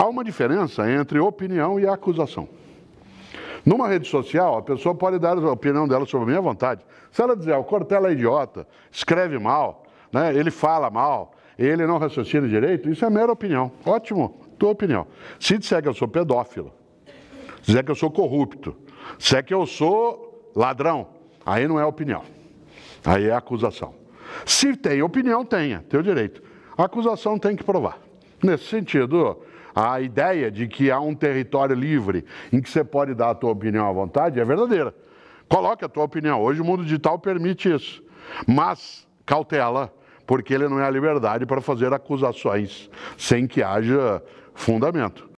Há uma diferença entre opinião e acusação. Numa rede social, a pessoa pode dar a opinião dela sobre a minha vontade. Se ela dizer, ah, o Cortella é idiota, escreve mal, né? ele fala mal, ele não raciocina direito, isso é mera opinião. Ótimo, tua opinião. Se disser que eu sou pedófilo, se disser que eu sou corrupto, se que eu sou ladrão, aí não é opinião. Aí é acusação. Se tem opinião, tenha, teu direito. A acusação tem que provar. Nesse sentido, a ideia de que há um território livre em que você pode dar a tua opinião à vontade é verdadeira. Coloque a tua opinião. Hoje o mundo digital permite isso. Mas cautela, porque ele não é a liberdade para fazer acusações sem que haja fundamento.